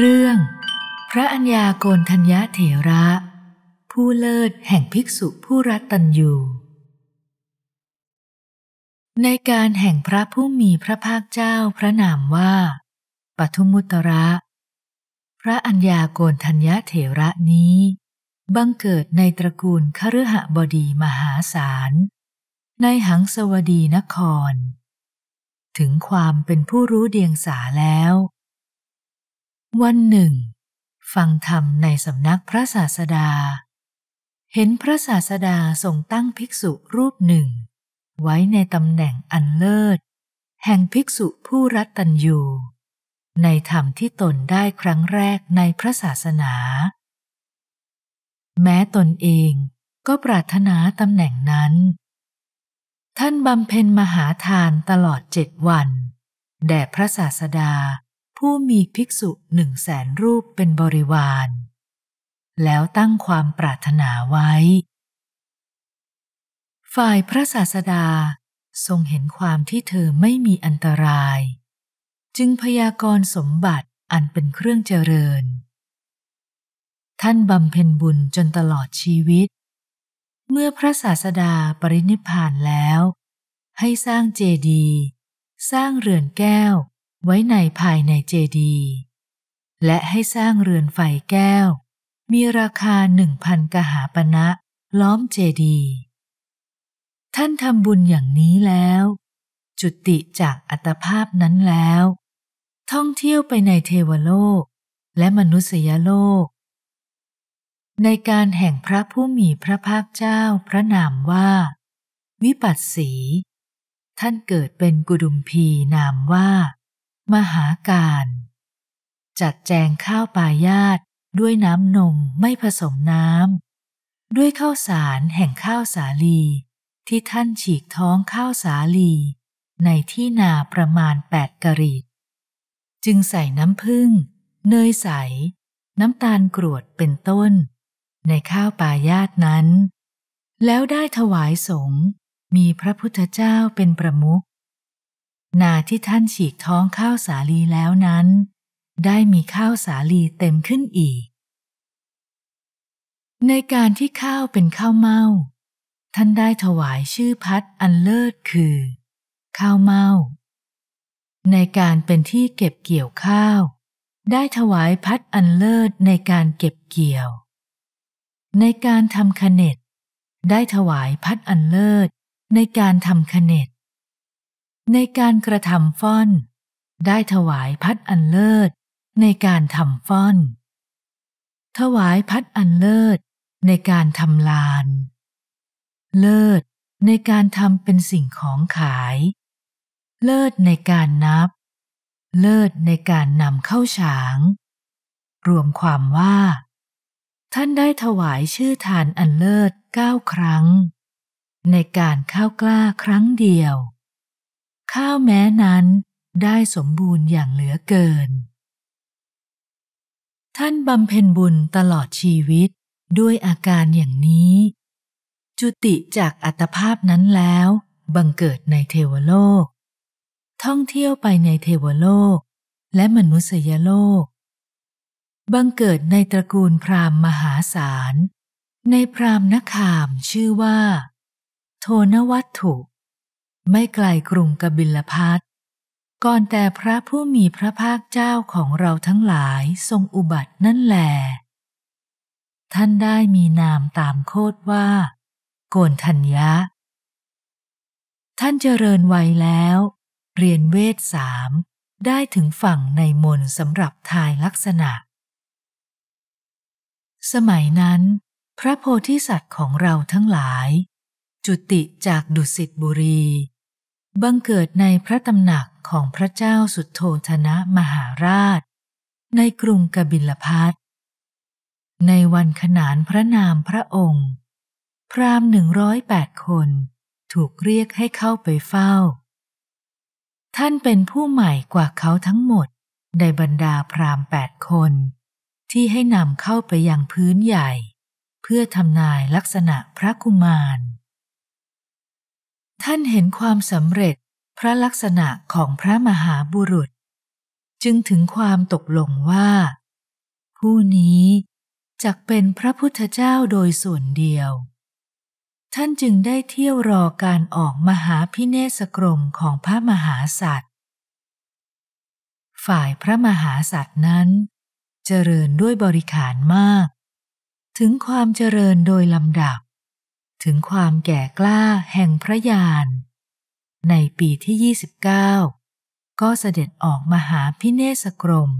เรื่องพระัญญาโกนธัญญะเถระ ผู้เลิศแห่งภิกษุผู้รัตตัญยูในการแห่งพระผู้มีพระภาคเจ้าพระนามว่า ปทุมุตระ พระัญญาโกนธัญญะเถระนี้ บังเกิดในตระกูลคฤหบดีมหาศาล ในหังสวดีนคร ถึงความเป็นผู้รู้เดียงสาแล้ววันหนึ่ง ฟังธรรมในสำนักพระศาสดา เห็นพระศาสดาทรงตั้งภิกษุรูปหนึ่ง ไว้ในตำแหน่งอันเลิศ แห่งภิกษุผู้รัตตัญยูในธรรมที่ตนได้ครั้งแรกในพระศาสนา แม้ตนเองก็ปรารถนาตำแหน่งนั้น ท่านบำเพ็ญมหาทานตลอดเจ็ดวันแด่พระศาสดาผู้มีภิกษุหนึ่งแสนรูปเป็นบริวาร แล้วตั้งความปรารถนาไว้ ฝ่ายพระศาสดาทรงเห็นความที่เธอไม่มีอันตราย จึงพยากรณ์สมบัติอันเป็นเครื่องเจริญ ท่านบำเพ็ญบุญจนตลอดชีวิต เมื่อพระศาสดาปรินิพานแล้ว ให้สร้างเจดีย์ สร้างเรือนแก้วไว้ในภายในเจดีย์และให้สร้างเรือนไฟแก้ว มีราคาหนึ่งพันกหาปณะนะ ล้อมเจดีย์ท่านทำบุญอย่างนี้แล้ว จุติจากอัตภาพนั้นแล้ว ท่องเที่ยวไปในเทวโลกและมนุษยโลก ในการแห่งพระผู้มีพระภาคเจ้าพระนามว่า วิปัสสี ท่านเกิดเป็นกุดุมพีนามว่ามหาการ จัดแจงข้าวปายาตด้วยน้ำนมไม่ผสมน้ำ ด้วยข้าวสารแห่งข้าวสาลี ที่ท่านฉีกท้องข้าวสาลี ในที่นาประมาณแปดกริดจึงใส่น้ำผึ้งเนยใส น้ำตาลกรวดเป็นต้น ในข้าวปายาตนั้น แล้วได้ถวายสงมีพระพุทธเจ้าเป็นประมุขนาที่ท่านฉีกท้องข้าวสาลีแล้วนั้น ได้มีข้าวสาลีเต็มขึ้นอีก ในการที่ข้าวเป็นข้าวเม่าท่านได้ถวายชื่อพัดอันเลิศคือ ข้าวเม่าในการเป็นที่เก็บเกี่ยวข้าว ได้ถวายพัดอันเลิศในการเก็บเกี่ยว ในการทำขเนตได้ถวายพัดอันเลิศ ในการทำขเนตในการกระทำฟ้อน ได้ถวายพัดอันเลิศในการทำฟ้อน ถวายพัดอันเลิศ ในการทำลาน เลิศในการทำเป็นสิ่งของขาย เลิศในการนับ เลิศในการนำเข้าฉาง รวมความว่า ท่านได้ถวายชื่อทานอันเลิศเก้าครั้ง ในการข้าวกล้าครั้งเดียวข้าวแม้นั้นได้สมบูรณ์อย่างเหลือเกิน ท่านบำเพ็ญบุญตลอดชีวิตด้วยอาการอย่างนี้ จุติจากอัตภาพนั้นแล้วบังเกิดในเทวโลก ท่องเที่ยวไปในเทวโลกและมนุษยโลก บังเกิดในตระกูลพราหมณ์มหาศาลในพราหมณ์นขามชื่อว่าโทนวัตถุไม่ไกลกรุงกบิลพัทก่อนแต่พระผู้มีพระภาคเจ้าของเราทั้งหลายทรงอุบัตินั่นแหลท่านได้มีนามตามโคดว่า โกนทัญญะ ท่านเจริญวัยแล้ว เรียนเวทสามได้ถึงฝั่งในมนสำหรับทายลักษณะ สมัยนั้น พระโพธิสัตว์ของเราทั้งหลาย จุติจากดุสิตบุรีบังเกิดในพระตำหนักของพระเจ้าสุโธธนะมหาราช ในกรุงกบิลพัทในวันขนานพระนามพระองค์ พรามหนึ่งร้อยแปดคนถูกเรียกให้เข้าไปเฝ้า ท่านเป็นผู้ใหม่กว่าเขาทั้งหมด ในบรรดาพรามแปดคน ที่ให้นำเข้าไปยังพื้นใหญ่ เพื่อทำนายลักษณะพระกุมารท่านเห็นความสำเร็จพระลักษณะของพระมหาบุรุษ จึงถึงความตกลงว่า ผู้นี้จกเป็นพระพุทธเจ้าโดยส่วนเดียว ท่านจึงได้เที่ยวรอการออกมหาพิเนสกรมของพระมหาสัตว์ฝ่ายพระมหาสัตว์นั้น เจริญด้วยบริขารมาก ถึงความเจริญโดยลำดับถึงความแก่กล้าแห่งพระยานในปีที่ 29 ก็เสด็จออกมาหาพิเนสกรม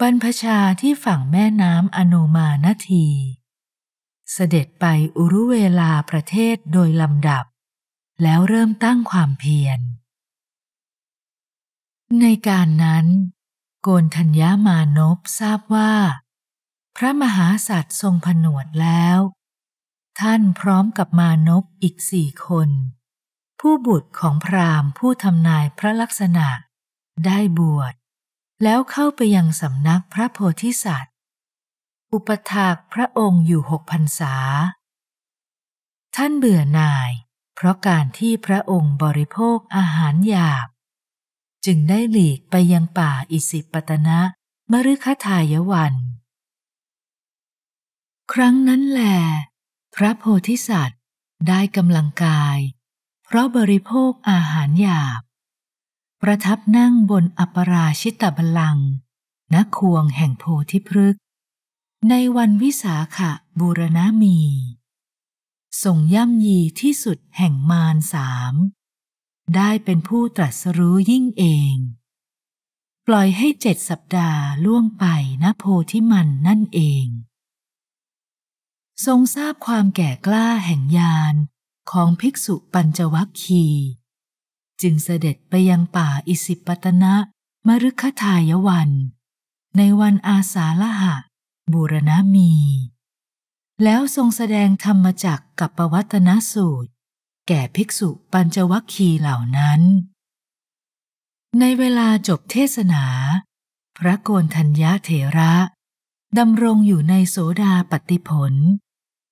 บรรพชาที่ฝั่งแม่น้ำอโนมาณที เสด็จไปอุรุเวลาประเทศโดยลำดับ แล้วเริ่มตั้งความเพียร ในการนั้นโกนธัญญามานพทราบว่า พระมหาสัตว์ทรงผนวดแล้วท่านพร้อมกับมานพอีกสี่คน ผู้บุตรของพราหมณ์ผู้ทำนายพระลักษณะได้บวชแล้วเข้าไปยังสำนักพระโพธิสัตว์ อุปถากพระองค์อยู่หกพรรษา ท่านเบื่อหน่าย เพราะการที่พระองค์บริโภคอาหารหยาบ จึงได้หลีกไปยังป่าอิสิปตนะมฤคทายวัน ครั้งนั้นแหละพระโพธิสัตว์ได้กำลังกาย เพราะบริโภคอาหารหยาบ ประทับนั่งบนอัปราชิตบัลลังก์ณควงแห่งโพธิพฤกษ์ในวันวิสาขะบูรณามีทรงย่ำยีที่สุดแห่งมารสาม ได้เป็นผู้ตรัสรู้ยิ่งเอง ปล่อยให้เจ็ดสัปดาห์ล่วงไปณโพธิมันนั่นเองทรงทราบความแก่กล้าแห่งญาณของภิกษุปัญจวัคคี จึงเสด็จไปยังป่าอิสิปตนะมรุคทายวัน ในวันอาสาฬหะ บูรณมี แล้วทรงแสดงธรรมจักกับปวัตนสูตร แก่ภิกษุปัญจวัคคีเหล่านั้น ในเวลาจบเทศนา พระโกนทัญญาเถระดำรงอยู่ในโสดาปฏิผล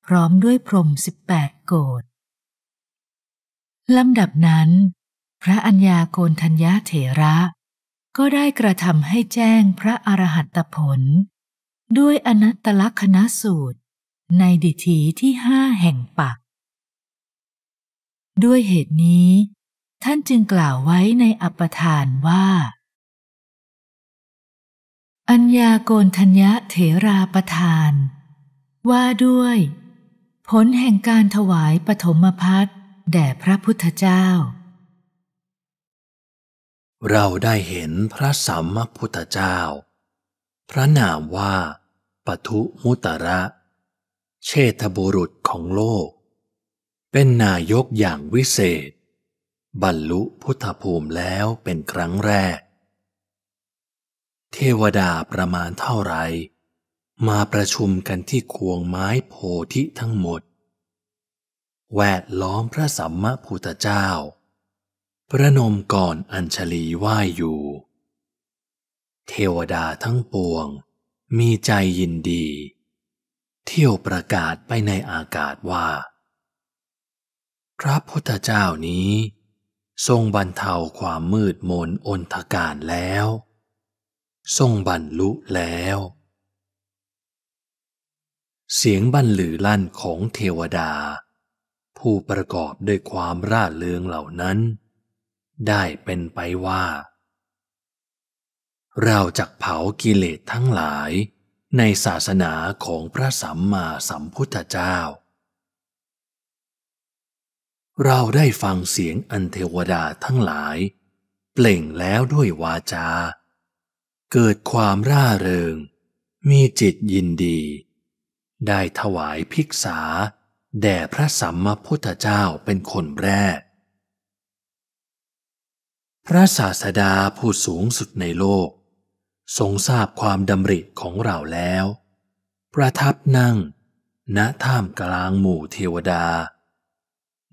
พร้อมด้วยพรมสิบแปดโกดลำดับนั้น พระอัญญาโกนทัญญาเถระ ก็ได้กระทำให้แจ้งพระอรหัตผล ด้วยอนัตตลักษณสูตร ในดิถีที่ห้าแห่งปัก ด้วยเหตุนี้ ท่านจึงกล่าวไว้ในอัปทานว่า อัญญาโกนทัญญาเถราประทาน ว่าด้วยผลแห่งการถวายปฐมพัทแด่พระพุทธเจ้า เราได้เห็นพระสัมมาพุทธเจ้า พระนามว่า ปทุมุตระ เชตบุรุษของโลก เป็นนายกอย่างวิเศษ บรรลุพุทธภูมิแล้วเป็นครั้งแรก เทวดาประมาณเท่าไร่มาประชุมกันที่ควงไม้โพธิทั้งหมด แวดล้อมพระสัมมาพุทธเจ้า พระนมก่อนอัญชลีไหว้อยู่ เทวดาทั้งปวงมีใจยินดี เที่ยวประกาศไปในอากาศว่า พระพุทธเจ้านี้ ทรงบรรเทาความมืดมนอนทการแล้ว ทรงบรรลุแล้วเสียงบรรลือลั่นของเทวดา ผู้ประกอบด้วยความร่าเริงเหล่านั้น ได้เป็นไปว่า เราจักเผากิเลสทั้งหลายในศาสนาของพระสัมมาสัมพุทธเจ้า เราได้ฟังเสียงอันเทวดาทั้งหลาย เปล่งแล้วด้วยวาจา เกิดความร่าเริง มีจิตยินดีได้ถวายภิกษา แด่พระสัมมาพุทธเจ้าเป็นคนแรก พระศาสดาผู้สูงสุดในโลก ทรงทราบความดำริของเราแล้ว ประทับนั่ง ณท่ามกลางหมู่เทวดา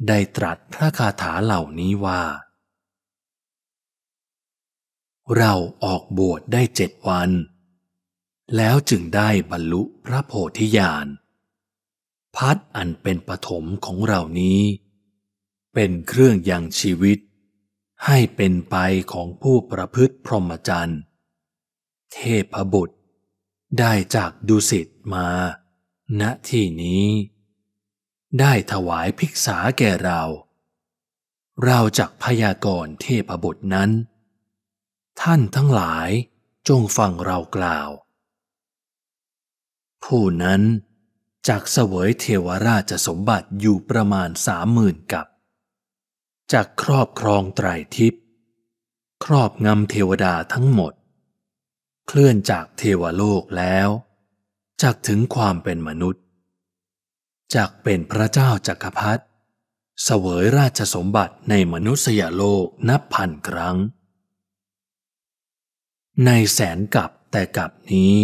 ได้ตรัสพระคาถาเหล่านี้ว่า เราออกบวชได้เจ็ดวันแล้วจึงได้บรรลุพระโพธิญาณ พัดอันเป็นปฐมของเรานี้ เป็นเครื่องยังชีวิต ให้เป็นไปของผู้ประพฤติพรหมจรรย์ เทพบุตร ได้จากดุสิตมา ณ ที่นี้ ได้ถวายภิกษาแก่เรา เราจากพยากรเทพบุตรนั้น ท่านทั้งหลายจงฟังเรากล่าวผู้นั้นจากเสวยเทวราชสมบัติอยู่ประมาณสามหมื่นกับ จากครอบครองไตรทิพย์ครอบงำเทวดาทั้งหมด เคลื่อนจากเทวโลกแล้วจากถึงความเป็นมนุษย์จากเป็นพระเจ้าจักรพรรดิเสวยราชสมบัติในมนุษยโลกนับพันครั้ง ในแสนกับแต่กับนี้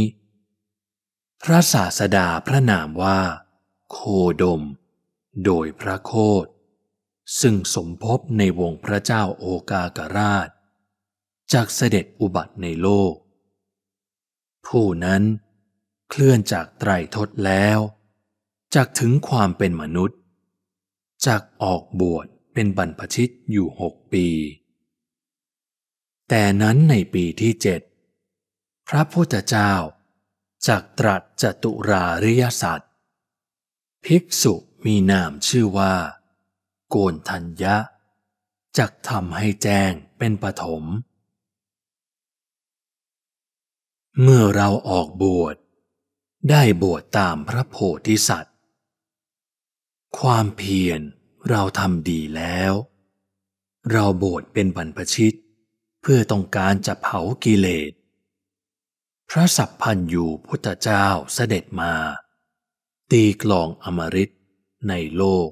พระศาสดาพระนามว่า โคดม โดยพระโคดซึ่งสมภพในวงพระเจ้าโอกากราชจากเสด็จอุบัติในโลก ผู้นั้นเคลื่อนจากไตรทศแล้วจากถึงความเป็นมนุษย์จากออกบวชเป็นบรรพชิตอยู่หกปี แต่นั้นในปีที่เจ็ดพระพุทธเจ้าจากตรัสจตุราริยสัตว์ภิกษุมีนามชื่อว่า โกนทัญญะจักทำให้แจ้งเป็นปฐม เมื่อเราออกบวชได้บวชตามพระโพธิสัตว์ ความเพียรเราทำดีแล้ว เราบวชเป็นบรรพชิตเพื่อต้องการจะเผากิเลสพระสัพพันยูพุทธเจ้าเสด็จมา ตีกลองอมฤตในโลก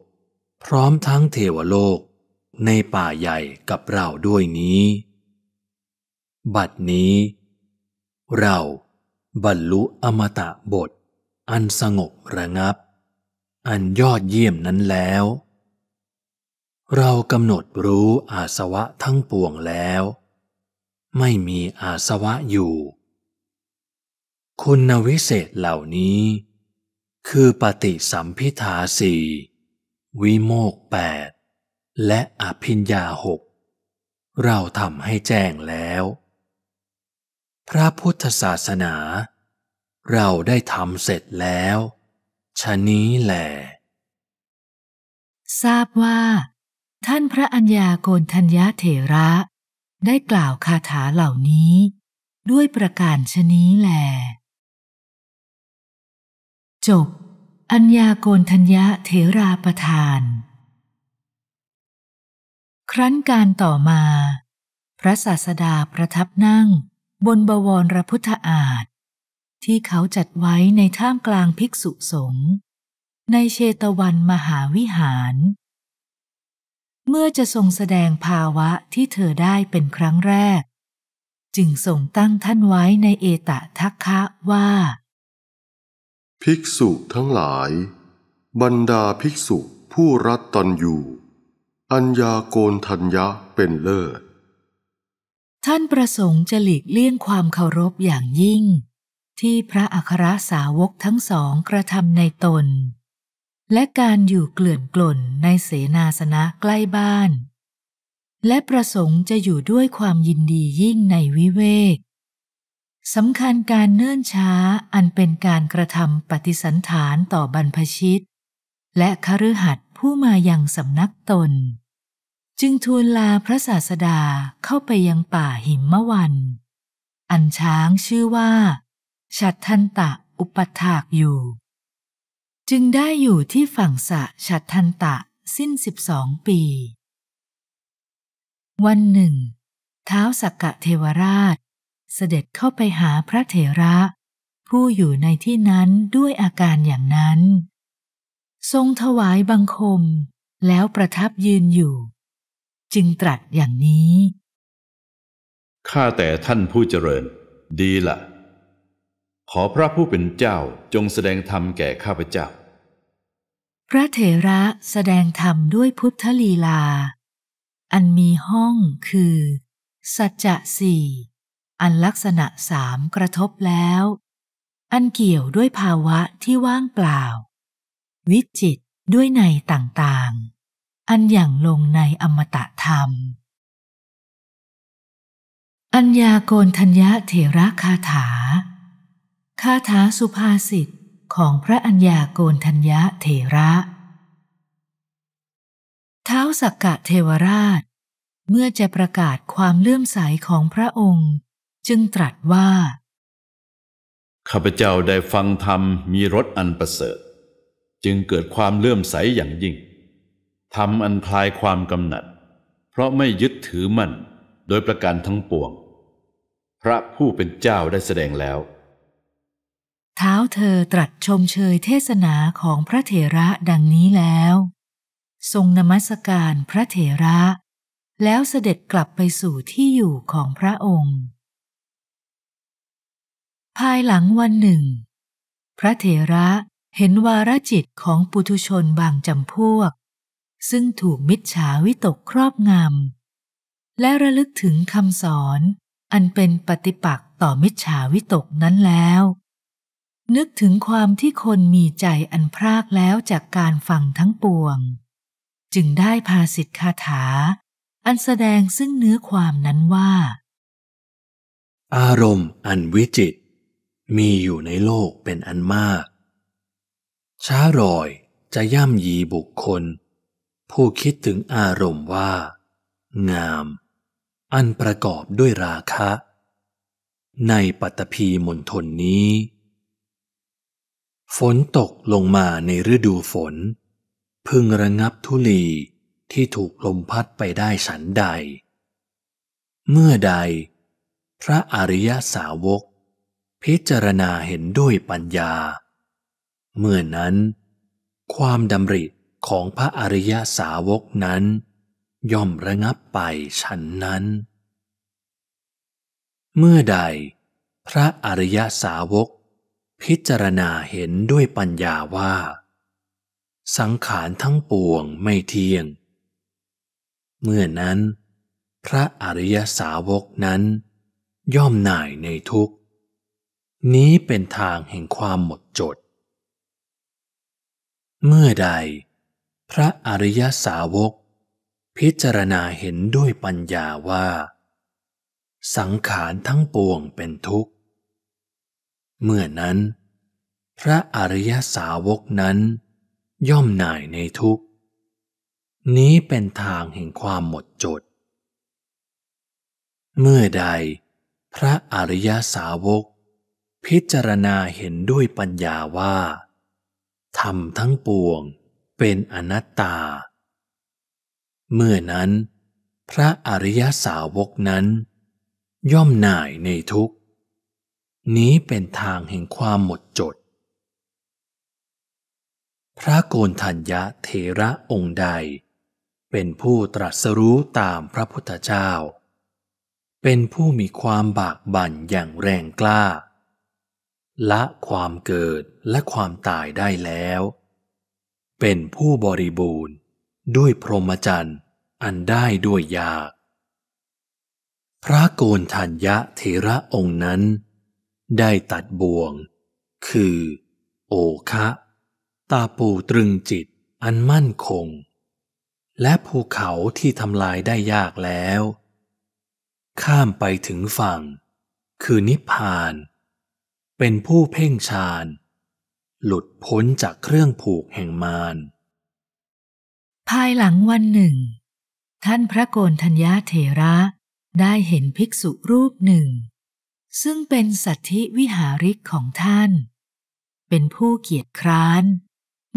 พร้อมทั้งเทวโลกในป่าใหญ่กับเราด้วยนี้ บัดนี้ เราบรรลุอมตะบท อันสงบระงับ อันยอดเยี่ยมนั้นแล้ว เรากำหนดรู้อาสวะทั้งปวงแล้ว ไม่มีอาสวะอยู่คุณวิเศษเหล่านี้ คือปฏิสัมพิทาสี่วิโมกแปดและอภิญญาหกเราทำให้แจ้งแล้ว พระพุทธศาสนา เราได้ทำเสร็จแล้วชะนี้แหละทราบว่า ท่านพระัญญาโกณทัญญาเถระ ได้กล่าวคาถาเหล่านี้ ด้วยประการชนี้แหละจบอัญญาโกนทัญญะเถราประทาน ครั้นการต่อมา พระศาสดาประทับนั่ง บนบวรรพุทธอาฏที่เขาจัดไว้ในท่ามกลางภิกษุสงฆ์ในเชตวันมหาวิหาร เมื่อจะทรงแสดงภาวะที่เธอได้เป็นครั้งแรก จึงทรงตั้งท่านไว้ในเอตทักคะว่าภิกษุทั้งหลาย บรรดาภิกษุผู้รัตตัญยูอัญญาโกนทัญญะเป็นเลิศ ท่านประสงค์จะหลีกเลี่ยงความเคารพอย่างยิ่ง ที่พระอัครสาวกทั้งสองกระทำในตน และการอยู่เกลื่อนกล่นในเสนาสนะใกล้บ้าน และประสงค์จะอยู่ด้วยความยินดียิ่งในวิเวกสำคัญการเนื่นช้าอันเป็นการกระทำปฏิสันฐานต่อบรรพชิต และคฤหัสถ์ผู้มาอย่างสำนักตน จึงทูลลาพระศาสดาเข้าไปยังป่าหิมวัน อันช้างชื่อว่าชัดทันตะอุปถากอยู่ จึงได้อยู่ที่ฝั่งสะชัดทันตะสิ้นสิบสองปี วันหนึ่งเท้าสักกะเทวราชเสด็จเข้าไปหาพระเถระ ผู้อยู่ในที่นั้นด้วยอาการอย่างนั้น ทรงถวายบังคมแล้วประทับยืนอยู่ จึงตรัสอย่างนี้ ข้าแต่ท่านผู้เจริญ ดีละขอพระผู้เป็นเจ้าจงแสดงธรรมแก่ข้าพเจ้า พระเถระแสดงธรรมด้วยพุทธลีลา อันมีห้องคือสัจจะสี่อันลักษณะสามกระทบแล้ว อันเกี่ยวด้วยภาวะที่ว่างเปล่า วิจิตด้วยในต่างๆ อันอย่างลงในอมตะธรรม อัญญาโกนทัญญะเถระคาถา คาถาสุภาษิตของพระอัญญาโกนทัญญะเถระ เท้าสักกะเทวราช เมื่อจะประกาศความเลื่อมใสของพระองค์จึงตรัสว่าข้าพเจ้าได้ฟังธรรมมีรสอันประเสริฐ จึงเกิดความเลื่อมใสอย่างยิ่งทำอันคลายความกำหนัด เพราะไม่ยึดถือมั่นโดยประการทั้งปวง พระผู้เป็นเจ้าได้แสดงแล้วเท้าเธอตรัสชมเชยเทศนาของพระเถระดังนี้แล้ว ทรงนมัสการพระเถระ แล้วเสด็จกลับไปสู่ที่อยู่ของพระองค์ภายหลังวันหนึ่ง พระเถระเห็นวาระจิตของปุถุชนบางจำพวก ซึ่งถูกมิจฉาวิตกครอบงำและระลึกถึงคำสอน อันเป็นปฏิปักษ์ต่อมิจฉาวิตกนั้นแล้ว นึกถึงความที่คนมีใจอันพรากแล้วจากการฟังทั้งปวง จึงได้พาสิทธคาถา อันแสดงซึ่งเนื้อความนั้นว่า อารมณ์อันวิจิตมีอยู่ในโลกเป็นอันมาก ช้ารอยจะย่ำยีบุคคล ผู้คิดถึงอารมณ์ว่า งาม อันประกอบด้วยราคะ ในปัตภีมณฑลนี้ ฝนตกลงมาในฤดูฝน พึงระงับทุลีที่ถูกลมพัดไปได้ฉันใด เมื่อใด พระอริยสาวกพิจารณาเห็นด้วยปัญญา เมื่อนั้น ความดำริของพระอริยสาวกนั้น ย่อมระงับไปฉันนั้น เมื่อใดพระอริยสาวก พิจารณาเห็นด้วยปัญญาว่า สังขารทั้งปวงไม่เที่ยง เมื่อนั้นพระอริยสาวกนั้น ย่อมหน่ายในทุกข์นี้เป็นทางแห่งความหมดจด เมื่อใด พระอริยสาวก พิจารณาเห็นด้วยปัญญาว่า สังขารทั้งปวงเป็นทุกข์ เมื่อนั้น พระอริยสาวกนั้นย่อมหน่ายในทุกข์ นี้เป็นทางแห่งความหมดจด เมื่อใดพระอริยสาวกพิจารณาเห็นด้วยปัญญาว่า ธรรมทั้งปวงเป็นอนัตตา เมื่อนั้น พระอริยสาวกนั้น ย่อมหน่ายในทุกนี้เป็นทางแห่งความหมดจด พระโกนทัญญะเทระองค์ใด เป็นผู้ตรัสรู้ตามพระพุทธเจ้า เป็นผู้มีความบากบั่นอย่างแรงกล้าละความเกิดและความตายได้แล้ว เป็นผู้บริบูรณ์ด้วยพรหมจรรย์อันได้ด้วยยาก พระโกนทัญญะเทระองค์นั้น ได้ตัดบ่วง คือ โอคะตาปูตรึงจิตอันมั่นคง และภูเขาที่ทำลายได้ยากแล้ว ข้ามไปถึงฝั่ง คือนิพพานเป็นผู้เพ่งฌานหลุดพ้นจากเครื่องผูกแห่งมาร ภายหลังวันหนึ่ง ท่านพระโกนธัญญาเถระได้เห็นภิกษุรูปหนึ่ง ซึ่งเป็นสัตธิวิหาริกของท่าน เป็นผู้เกียจคร้าน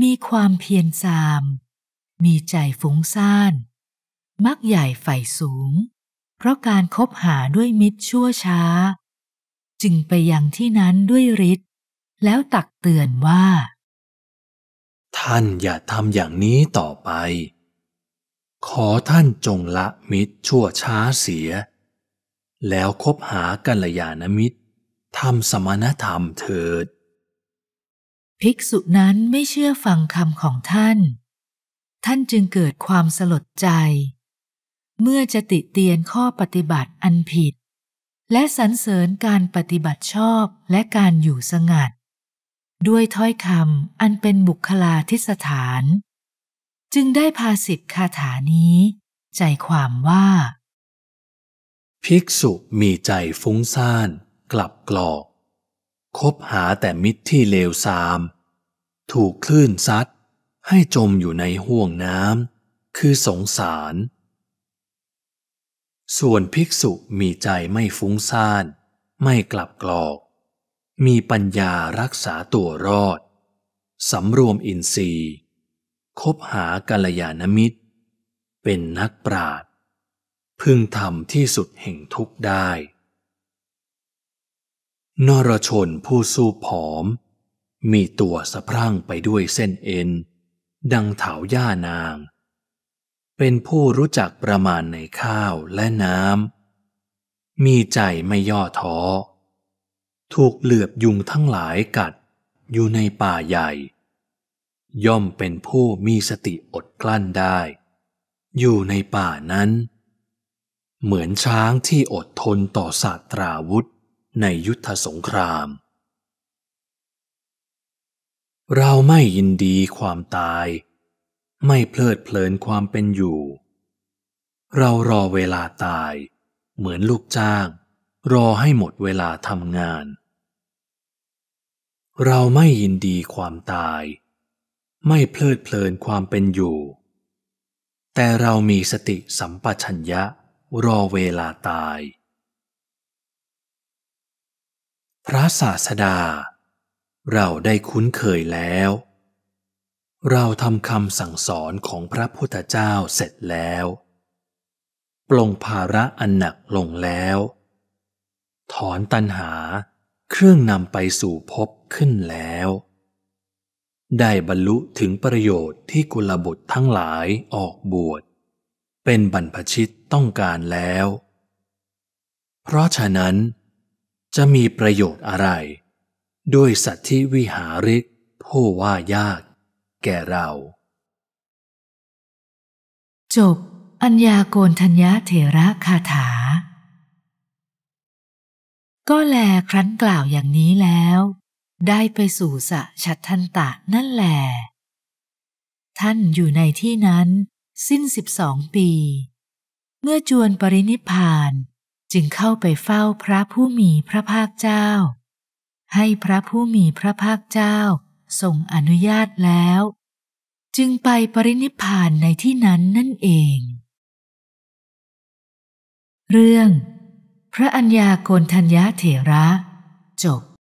มีความเพียรสาม มีใจฟุ้งซ่าน มักใหญ่ใฝ่สูง เพราะการครบหาด้วยมิตรชั่วช้าจึงไปยังที่นั้นด้วยฤทธิ์แล้วตักเตือนว่า ท่านอย่าทำอย่างนี้ต่อไป ขอท่านจงละมิตรชั่วช้าเสีย แล้วคบหากัลยาณมิตรทำสมณธรรมเถิด ภิกษุนั้นไม่เชื่อฟังคำของท่าน ท่านจึงเกิดความสลดใจ เมื่อจะติเตียนข้อปฏิบัติอันผิดและสรรเสริญการปฏิบัติชอบและการอยู่สงัด ด้วยถ้อยคำอันเป็นบุคลาทิสถาน จึงได้พาสิทธิคาถานี้ ใจความว่า ภิกษุมีใจฟุ้งซ่าน กลับกรอก คบหาแต่มิตรที่เลวทราม ถูกคลื่นซัด ให้จมอยู่ในห่วงน้ำคือสงสารส่วนภิกษุมีใจไม่ฟุ้งซ่าน ไม่กลับกรอก มีปัญญารักษาตัวรอด สำรวมอินทรีย์ คบหากัลยาณมิตร เป็นนักปราดพึงทำที่สุดแห่งทุกได้ นรชนผู้สู้ผอม มีตัวสะพรั่งไปด้วยเส้นเอ็น ดังเถาหญ้านางเป็นผู้รู้จักประมาณในข้าวและน้ำ มีใจไม่ย่อท้อถูกเหลือบยุงทั้งหลายกัดอยู่ในป่าใหญ่ ย่อมเป็นผู้มีสติอดกลั้นได้ อยู่ในป่านั้น เหมือนช้างที่อดทนต่อศาสตราวุธ ในยุทธสงคราม เราไม่ยินดีความตายไม่เพลิดเพลินความเป็นอยู่ เรารอเวลาตาย เหมือนลูกจ้าง รอให้หมดเวลาทำงาน เราไม่ยินดีความตาย ไม่เพลิดเพลินความเป็นอยู่ แต่เรามีสติสัมปชัญญะ รอเวลาตาย พระศาสดา เราได้คุ้นเคยแล้วเราทำคำสั่งสอนของพระพุทธเจ้าเสร็จแล้ว ปลงภาระอันหนักลงแล้ว ถอนตัณหาเครื่องนำไปสู่พบขึ้นแล้ว ได้บรรลุถึงประโยชน์ที่กุลบุตรทั้งหลายออกบวช เป็นบรรพชิตต้องการแล้ว เพราะฉะนั้นจะมีประโยชน์อะไร ด้วยสัตธิวิหาริกผู้ว่ายากแก่เรา จบ อัญญาโกนทัญญาเถระคาถา ก็แลครั้นกล่าวอย่างนี้แล้ว ได้ไปสู่สะชัดทันตะนั่นแหลท่านอยู่ในที่นั้นสิ้นสิบสองปี เมื่อจวนปรินิพานจึงเข้าไปเฝ้าพระผู้มีพระภาคเจ้า ให้พระผู้มีพระภาคเจ้าทรงอนุญาตแล้ว จึงไปปรินิพานในที่นั้นนั่นเอง เรื่อง พระัญญาโกนทัญญาเถระจบ